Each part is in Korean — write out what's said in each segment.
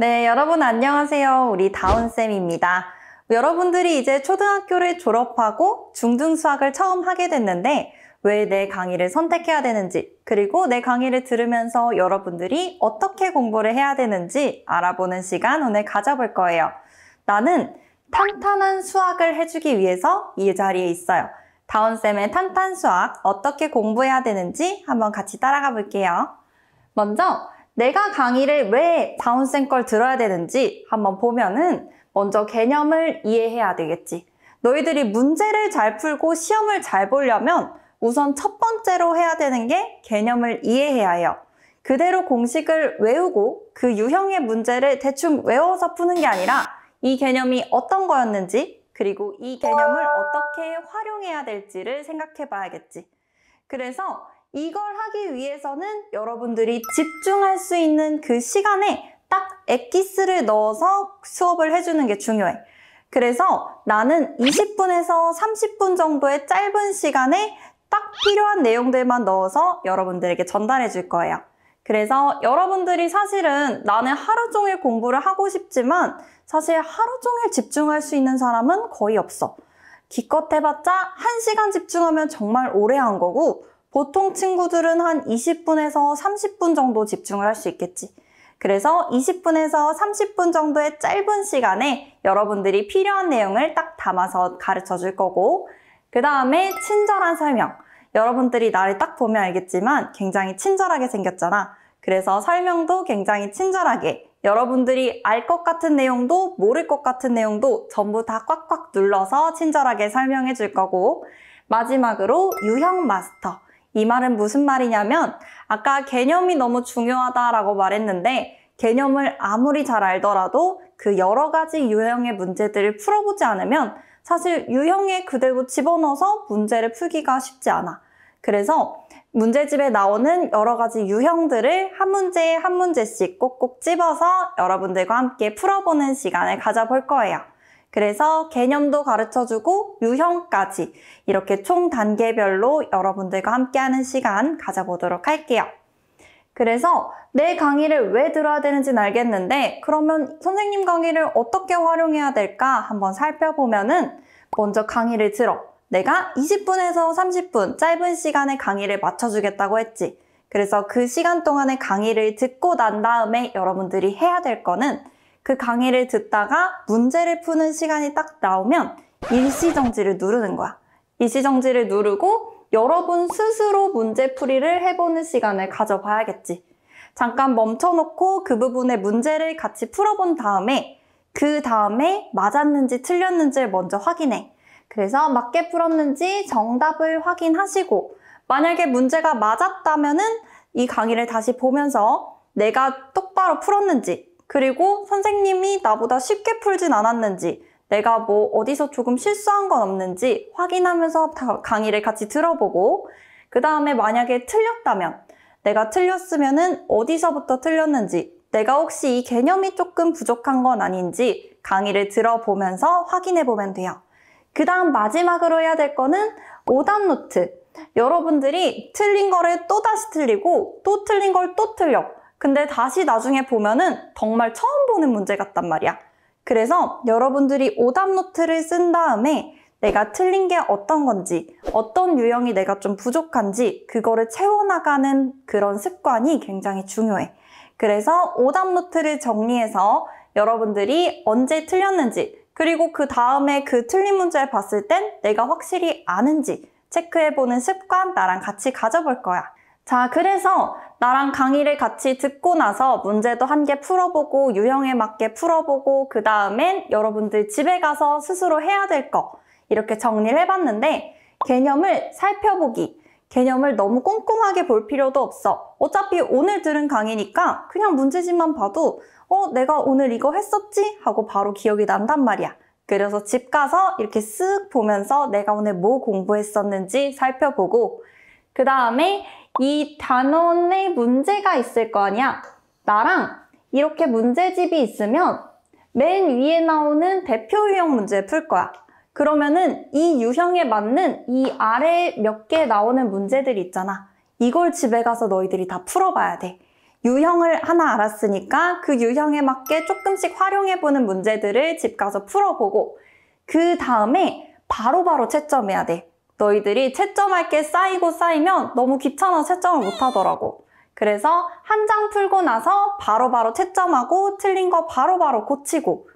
네, 여러분 안녕하세요. 우리 다운쌤입니다. 여러분들이 이제 초등학교를 졸업하고 중등 수학을 처음 하게 됐는데 왜 내 강의를 선택해야 되는지 그리고 내 강의를 들으면서 여러분들이 어떻게 공부를 해야 되는지 알아보는 시간 오늘 가져볼 거예요. 나는 탄탄한 수학을 해주기 위해서 이 자리에 있어요. 다운쌤의 탄탄 수학 어떻게 공부해야 되는지 한번 같이 따라가 볼게요. 먼저 내가 강의를 왜 다운쌤 걸 들어야 되는지 한번 보면은 먼저 개념을 이해해야 되겠지. 너희들이 문제를 잘 풀고 시험을 잘 보려면 우선 첫 번째로 해야 되는 게 개념을 이해해야 해요. 그대로 공식을 외우고 그 유형의 문제를 대충 외워서 푸는 게 아니라 이 개념이 어떤 거였는지 그리고 이 개념을 어떻게 활용해야 될지를 생각해 봐야겠지. 그래서 이걸 하기 위해서는 여러분들이 집중할 수 있는 그 시간에 딱액기스를 넣어서 수업을 해주는 게 중요해. 그래서 나는 20분에서 30분 정도의 짧은 시간에 딱 필요한 내용들만 넣어서 여러분들에게 전달해 줄 거예요. 그래서 여러분들이 사실은 나는 하루 종일 공부를 하고 싶지만 사실 하루 종일 집중할 수 있는 사람은 거의 없어. 기껏 해봤자 1시간 집중하면 정말 오래 한 거고 보통 친구들은 한 20분에서 30분 정도 집중을 할 수 있겠지. 그래서 20분에서 30분 정도의 짧은 시간에 여러분들이 필요한 내용을 딱 담아서 가르쳐 줄 거고 그 다음에 친절한 설명 여러분들이 나를 딱 보면 알겠지만 굉장히 친절하게 생겼잖아 그래서 설명도 굉장히 친절하게 여러분들이 알 것 같은 내용도 모를 것 같은 내용도 전부 다 꽉꽉 눌러서 친절하게 설명해 줄 거고 마지막으로 유형 마스터 이 말은 무슨 말이냐면 아까 개념이 너무 중요하다라고 말했는데 개념을 아무리 잘 알더라도 그 여러 가지 유형의 문제들을 풀어보지 않으면 사실 유형에 그대로 집어넣어서 문제를 풀기가 쉽지 않아. 그래서 문제집에 나오는 여러 가지 유형들을 한 문제에 한 문제씩 꼭꼭 집어서 여러분들과 함께 풀어보는 시간을 가져볼 거예요. 그래서 개념도 가르쳐주고 유형까지 이렇게 총 단계별로 여러분들과 함께하는 시간 가져보도록 할게요. 그래서 내 강의를 왜 들어야 되는지 알겠는데 그러면 선생님 강의를 어떻게 활용해야 될까 한번 살펴보면은 먼저 강의를 들어 내가 20분에서 30분 짧은 시간에 강의를 맞춰주겠다고 했지 그래서 그 시간 동안의 강의를 듣고 난 다음에 여러분들이 해야 될 거는 그 강의를 듣다가 문제를 푸는 시간이 딱 나오면 일시정지를 누르는 거야. 일시정지를 누르고 여러분 스스로 문제풀이를 해보는 시간을 가져봐야겠지. 잠깐 멈춰놓고 그 부분의 문제를 같이 풀어본 다음에 그 다음에 맞았는지 틀렸는지 먼저 확인해. 그래서 맞게 풀었는지 정답을 확인하시고 만약에 문제가 맞았다면 은이 강의를 다시 보면서 내가 똑바로 풀었는지 그리고 선생님이 나보다 쉽게 풀진 않았는지 내가 뭐 어디서 조금 실수한 건 없는지 확인하면서 강의를 같이 들어보고 그 다음에 만약에 틀렸다면 내가 틀렸으면 어디서부터 틀렸는지 내가 혹시 이 개념이 조금 부족한 건 아닌지 강의를 들어보면서 확인해 보면 돼요. 그 다음 마지막으로 해야 될 거는 5단 노트. 여러분들이 틀린 거를 또다시 틀리고 또 틀린 걸 또 틀려. 근데 다시 나중에 보면은 정말 처음 보는 문제 같단 말이야. 그래서 여러분들이 오답 노트를 쓴 다음에 내가 틀린 게 어떤 건지, 어떤 유형이 내가 좀 부족한지 그거를 채워나가는 그런 습관이 굉장히 중요해. 그래서 오답 노트를 정리해서 여러분들이 언제 틀렸는지, 그리고 그 다음에 그 틀린 문제 봤을 땐 내가 확실히 아는지 체크해보는 습관 나랑 같이 가져볼 거야. 자, 그래서 나랑 강의를 같이 듣고 나서 문제도 한 개 풀어보고 유형에 맞게 풀어보고 그 다음엔 여러분들 집에 가서 스스로 해야 될 거 이렇게 정리를 해봤는데 개념을 살펴보기 개념을 너무 꼼꼼하게 볼 필요도 없어. 어차피 오늘 들은 강의니까 그냥 문제집만 봐도 어, 내가 오늘 이거 했었지? 하고 바로 기억이 난단 말이야. 그래서 집 가서 이렇게 쓱 보면서 내가 오늘 뭐 공부했었는지 살펴보고 그 다음에 이 단원 내 문제가 있을 거 아니야? 나랑 이렇게 문제집이 있으면 맨 위에 나오는 대표 유형 문제 풀 거야. 그러면은 이 유형에 맞는 이 아래 에몇 개 나오는 문제들 있잖아. 이걸 집에 가서 너희들이 다 풀어봐야 돼. 유형을 하나 알았으니까 그 유형에 맞게 조금씩 활용해보는 문제들을 집 가서 풀어보고 그 다음에 바로바로 채점해야 돼. 너희들이 채점할 게 쌓이고 쌓이면 너무 귀찮아 채점을 못 하더라고. 그래서 한 장 풀고 나서 바로바로 바로 채점하고 틀린 거 바로바로 바로 고치고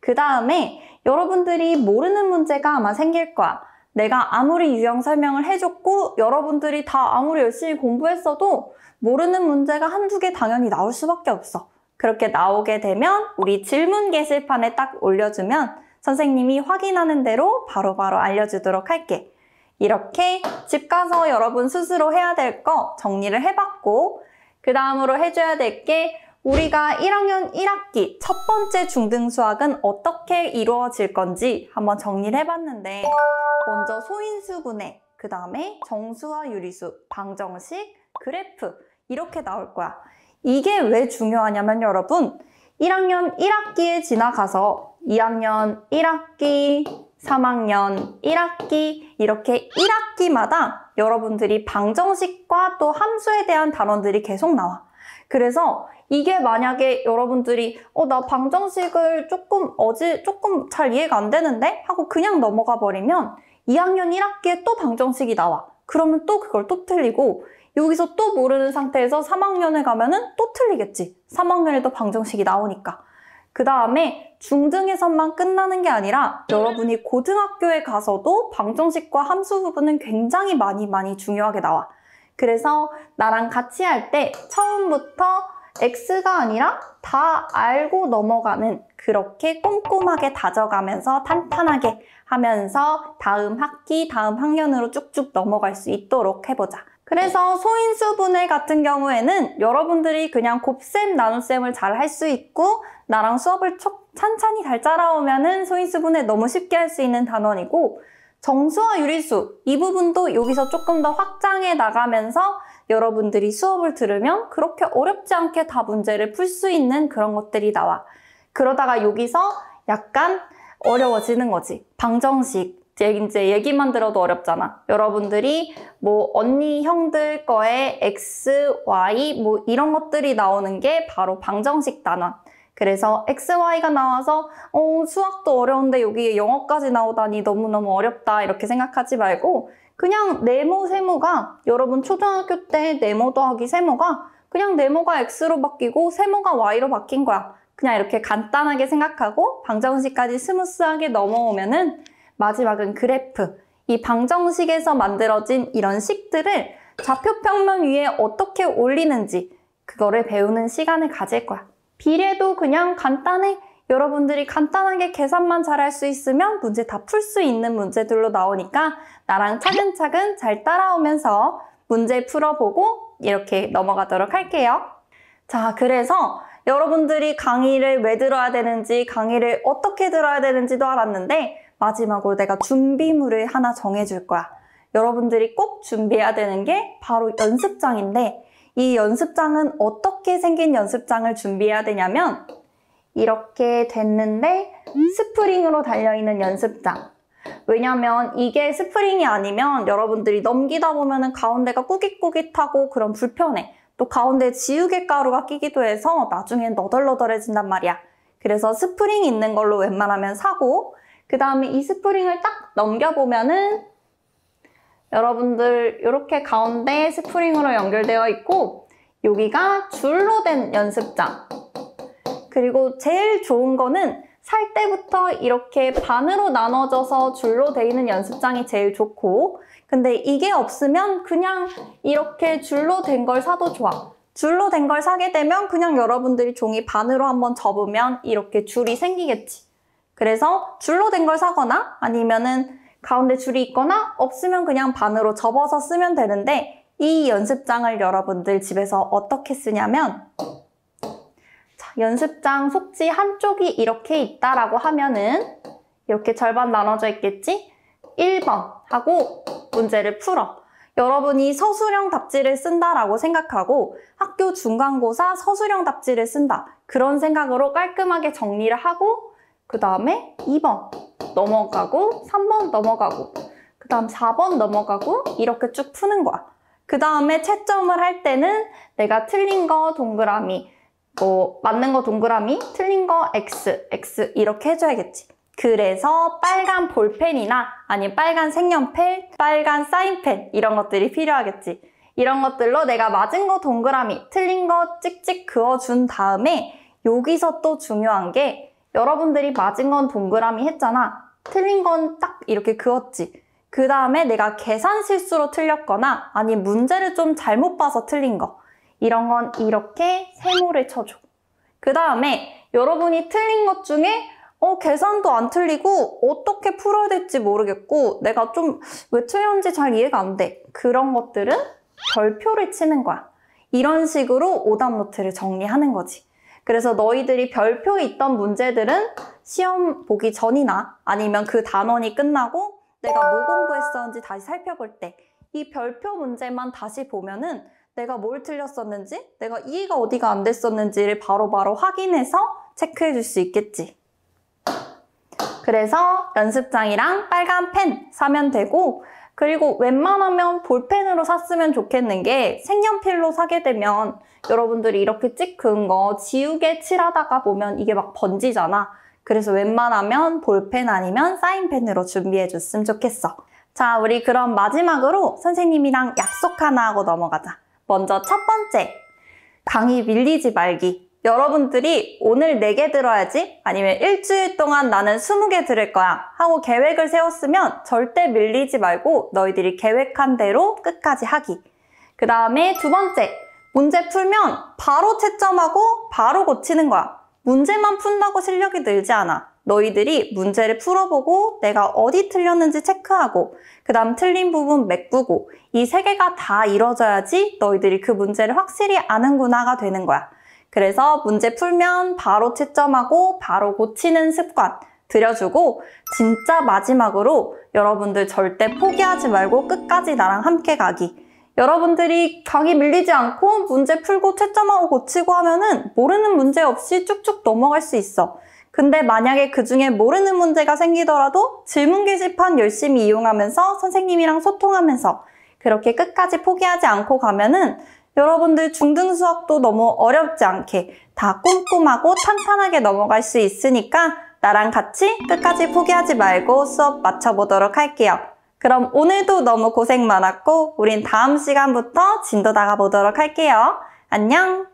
그 다음에 여러분들이 모르는 문제가 아마 생길 거야. 내가 아무리 유형 설명을 해줬고 여러분들이 다 아무리 열심히 공부했어도 모르는 문제가 한두 개 당연히 나올 수밖에 없어. 그렇게 나오게 되면 우리 질문 게시판에 딱 올려주면 선생님이 확인하는 대로 바로바로 바로 알려주도록 할게. 이렇게 집 가서 여러분 스스로 해야 될 거 정리를 해봤고 그 다음으로 해줘야 될 게 우리가 1학년 1학기 첫 번째 중등 수학은 어떻게 이루어질 건지 한번 정리를 해봤는데 먼저 소인수 분해, 그 다음에 정수와 유리수, 방정식, 그래프 이렇게 나올 거야. 이게 왜 중요하냐면 여러분 1학년 1학기에 지나가서 2학년 1학기, 3학년 1학기 이렇게 1학기마다 여러분들이 방정식과 또 함수에 대한 단원들이 계속 나와. 그래서 이게 만약에 여러분들이 어나 방정식을 조금 어제 조금 잘 이해가 안 되는데 하고 그냥 넘어가 버리면 2학년 1학기에 또 방정식이 나와. 그러면 또 그걸 또 틀리고 여기서 또 모르는 상태에서 3학년에 가면은 또 틀리겠지. 3학년에도 방정식이 나오니까. 그 다음에 중등에서만 끝나는 게 아니라 여러분이 고등학교에 가서도 방정식과 함수 부분은 굉장히 많이 많이 중요하게 나와. 그래서 나랑 같이 할 때 처음부터 X가 아니라 다 알고 넘어가는 그렇게 꼼꼼하게 다져가면서 탄탄하게 하면서 다음 학기, 다음 학년으로 쭉쭉 넘어갈 수 있도록 해보자. 그래서 소인수 분해 같은 경우에는 여러분들이 그냥 곱셈, 나눗셈을 잘 할 수 있고 나랑 수업을 찬찬히 잘 따라오면 은 소인수 분해 너무 쉽게 할 수 있는 단원이고 정수와 유리수 이 부분도 여기서 조금 더 확장해 나가면서 여러분들이 수업을 들으면 그렇게 어렵지 않게 다 문제를 풀 수 있는 그런 것들이 나와 그러다가 여기서 약간 어려워지는 거지 방정식, 제 이제 얘기만 들어도 어렵잖아. 여러분들이 뭐 언니 형들 거에 X, Y 뭐 이런 것들이 나오는 게 바로 방정식 단어 그래서 XY가 나와서 어, 수학도 어려운데 여기에 영어까지 나오다니 너무너무 어렵다 이렇게 생각하지 말고 그냥 네모 세모가 여러분 초등학교 때 네모 도하기 세모가 그냥 네모가 X로 바뀌고 세모가 Y로 바뀐 거야. 그냥 이렇게 간단하게 생각하고 방정식까지 스무스하게 넘어오면은 마지막은 그래프. 이 방정식에서 만들어진 이런 식들을 좌표 평면 위에 어떻게 올리는지 그거를 배우는 시간을 가질 거야. 비례도 그냥 간단해. 여러분들이 간단하게 계산만 잘할 수 있으면 문제 다 풀 수 있는 문제들로 나오니까 나랑 차근차근 잘 따라오면서 문제 풀어보고 이렇게 넘어가도록 할게요. 자, 그래서 여러분들이 강의를 왜 들어야 되는지 강의를 어떻게 들어야 되는지도 알았는데 마지막으로 내가 준비물을 하나 정해줄 거야. 여러분들이 꼭 준비해야 되는 게 바로 연습장인데 이 연습장은 어떻게 생긴 연습장을 준비해야 되냐면 이렇게 됐는데 스프링으로 달려있는 연습장 왜냐면 이게 스프링이 아니면 여러분들이 넘기다 보면 가운데가 꾸깃꾸깃하고 그런 불편해 또 가운데 지우개 가루가 끼기도 해서 나중엔 너덜너덜해진단 말이야 그래서 스프링 있는 걸로 웬만하면 사고 그 다음에 이 스프링을 딱 넘겨보면은 여러분들 이렇게 가운데 스프링으로 연결되어 있고 여기가 줄로 된 연습장 그리고 제일 좋은 거는 살 때부터 이렇게 반으로 나눠져서 줄로 되어 있는 연습장이 제일 좋고 근데 이게 없으면 그냥 이렇게 줄로 된 걸 사도 좋아 줄로 된 걸 사게 되면 그냥 여러분들이 종이 반으로 한번 접으면 이렇게 줄이 생기겠지 그래서 줄로 된 걸 사거나 아니면은 가운데 줄이 있거나 없으면 그냥 반으로 접어서 쓰면 되는데 이 연습장을 여러분들 집에서 어떻게 쓰냐면 자, 연습장 속지 한쪽이 이렇게 있다라고 하면은 이렇게 절반 나눠져 있겠지? 1번 하고 문제를 풀어. 여러분이 서술형 답지를 쓴다라고 생각하고 학교 중간고사 서술형 답지를 쓴다. 그런 생각으로 깔끔하게 정리를 하고 그 다음에 2번 넘어가고 3번 넘어가고 그 다음 4번 넘어가고 이렇게 쭉 푸는 거야. 그 다음에 채점을 할 때는 내가 틀린 거 동그라미 뭐 맞는 거 동그라미 틀린 거 X, X 이렇게 해줘야겠지. 그래서 빨간 볼펜이나 아니면 빨간 색연필 빨간 사인펜 이런 것들이 필요하겠지. 이런 것들로 내가 맞은 거 동그라미, 틀린 거 찍찍 그어준 다음에 여기서 또 중요한 게 여러분들이 맞은 건 동그라미 했잖아. 틀린 건 딱 이렇게 그었지. 그 다음에 내가 계산 실수로 틀렸거나 아니 문제를 좀 잘못 봐서 틀린 거. 이런 건 이렇게 세모를 쳐줘. 그 다음에 여러분이 틀린 것 중에 어, 계산도 안 틀리고 어떻게 풀어야 될지 모르겠고 내가 좀 왜 틀렸는지 잘 이해가 안 돼. 그런 것들은 별표를 치는 거야. 이런 식으로 오답노트를 정리하는 거지. 그래서 너희들이 별표에 있던 문제들은 시험 보기 전이나 아니면 그 단원이 끝나고 내가 뭐 공부했었는지 다시 살펴볼 때 이 별표 문제만 다시 보면은 내가 뭘 틀렸었는지 내가 이해가 어디가 안 됐었는지를 바로바로 바로 확인해서 체크해 줄 수 있겠지. 그래서 연습장이랑 빨간 펜 사면 되고 그리고 웬만하면 볼펜으로 샀으면 좋겠는 게 색연필로 사게 되면 여러분들이 이렇게 찍은거 지우개 칠하다가 보면 이게 막 번지잖아. 그래서 웬만하면 볼펜 아니면 사인펜으로 준비해 줬으면 좋겠어. 자, 우리 그럼 마지막으로 선생님이랑 약속 하나 하고 넘어가자. 먼저 첫 번째, 강의 밀리지 말기. 여러분들이 오늘 4개 들어야지 아니면 일주일 동안 나는 20개 들을 거야 하고 계획을 세웠으면 절대 밀리지 말고 너희들이 계획한 대로 끝까지 하기 그 다음에 두 번째 문제 풀면 바로 채점하고 바로 고치는 거야 문제만 푼다고 실력이 늘지 않아 너희들이 문제를 풀어보고 내가 어디 틀렸는지 체크하고 그 다음 틀린 부분 메꾸고 이 세 개가 다 이뤄져야지 너희들이 그 문제를 확실히 아는구나가 되는 거야 그래서 문제 풀면 바로 채점하고 바로 고치는 습관 들여주고 진짜 마지막으로 여러분들 절대 포기하지 말고 끝까지 나랑 함께 가기 여러분들이 강의 밀리지 않고 문제 풀고 채점하고 고치고 하면은 모르는 문제 없이 쭉쭉 넘어갈 수 있어 근데 만약에 그중에 모르는 문제가 생기더라도 질문 게시판 열심히 이용하면서 선생님이랑 소통하면서 그렇게 끝까지 포기하지 않고 가면은 여러분들 중등 수학도 너무 어렵지 않게 다 꼼꼼하고 탄탄하게 넘어갈 수 있으니까 나랑 같이 끝까지 포기하지 말고 수업 맞춰보도록 할게요. 그럼 오늘도 너무 고생 많았고 우린 다음 시간부터 진도 나가보도록 할게요. 안녕!